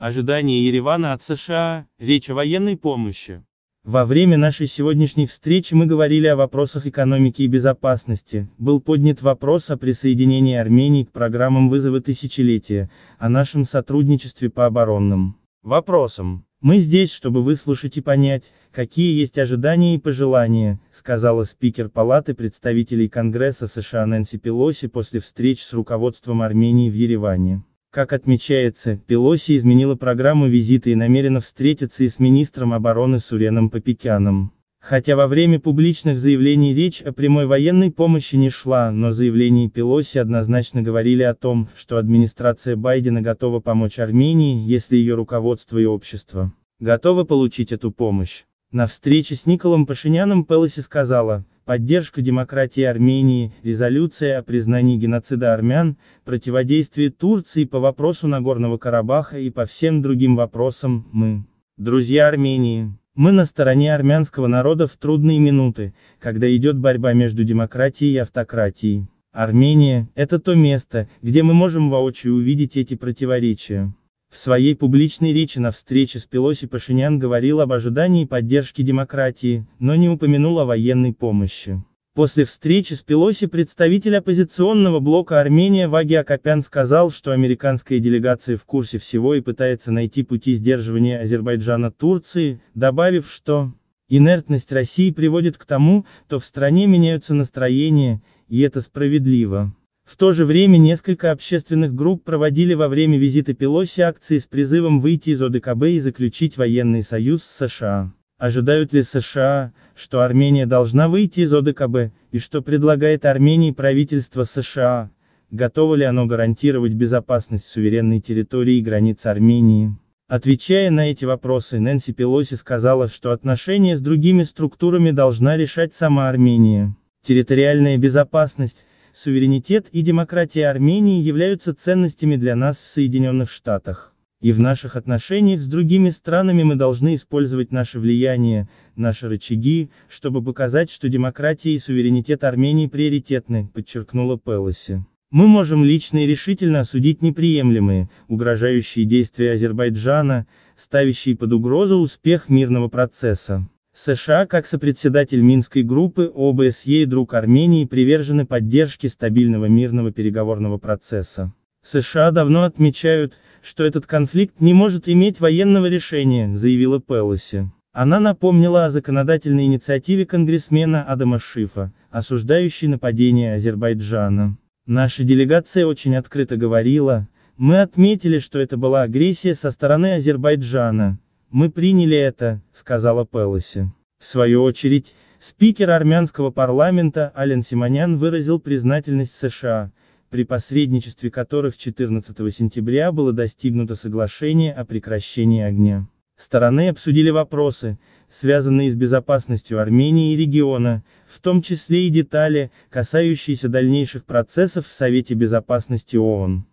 Ожидания Еревана от США, речь о военной помощи. Во время нашей сегодняшней встречи мы говорили о вопросах экономики и безопасности, был поднят вопрос о присоединении Армении к программам вызова тысячелетия, о нашем сотрудничестве по оборонным вопросам. «Мы здесь, чтобы выслушать и понять, какие есть ожидания и пожелания», сказала спикер Палаты представителей Конгресса США Нэнси Пелоси после встреч с руководством Армении в Ереване. Как отмечается, Пелоси изменила программу визита и намерена встретиться и с министром обороны Суреном Попекяном. Хотя во время публичных заявлений речь о прямой военной помощи не шла, но заявления Пелоси однозначно говорили о том, что администрация Байдена готова помочь Армении, если ее руководство и общество готовы получить эту помощь. На встрече с Николом Пашиняном Пелоси сказала, поддержка демократии Армении, резолюция о признании геноцида армян, противодействие Турции по вопросу Нагорного Карабаха и по всем другим вопросам, мы, друзья Армении, мы на стороне армянского народа в трудные минуты, когда идет борьба между демократией и автократией. Армения – это то место, где мы можем воочию увидеть эти противоречия. В своей публичной речи на встрече с Пелоси Пашинян говорил об ожидании поддержки демократии, но не упомянул о военной помощи. После встречи с Пелоси представитель оппозиционного блока Армения Ваги Акопян сказал, что американская делегация в курсе всего и пытается найти пути сдерживания Азербайджана Турции, добавив, что инертность России приводит к тому, что в стране меняются настроения, и это справедливо. В то же время несколько общественных групп проводили во время визита Пелоси акции с призывом выйти из ОДКБ и заключить военный союз с США. Ожидают ли США, что Армения должна выйти из ОДКБ, и что предлагает Армении правительство США? Готово ли оно гарантировать безопасность суверенной территории и границ Армении? Отвечая на эти вопросы, Нэнси Пелоси сказала, что отношения с другими структурами должна решать сама Армения. Территориальная безопасность – суверенитет и демократия Армении являются ценностями для нас в Соединенных Штатах. И в наших отношениях с другими странами мы должны использовать наше влияние, наши рычаги, чтобы показать, что демократия и суверенитет Армении приоритетны, подчеркнула Пелоси. Мы можем лично и решительно осудить неприемлемые, угрожающие действия Азербайджана, ставящие под угрозу успех мирного процесса. США как сопредседатель Минской группы ОБСЕ и друг Армении привержены поддержке стабильного мирного переговорного процесса. США давно отмечают, что этот конфликт не может иметь военного решения, заявила Пелоси. Она напомнила о законодательной инициативе конгрессмена Адама Шифа, осуждающей нападение Азербайджана. Наша делегация очень открыто говорила, мы отметили, что это была агрессия со стороны Азербайджана, «Мы приняли это», — сказала Пелоси. В свою очередь, спикер армянского парламента Ален Симонян выразил признательность США, при посредничестве которых 14 сентября было достигнуто соглашение о прекращении огня. Стороны обсудили вопросы, связанные с безопасностью Армении и региона, в том числе и детали, касающиеся дальнейших процессов в Совете Безопасности ООН.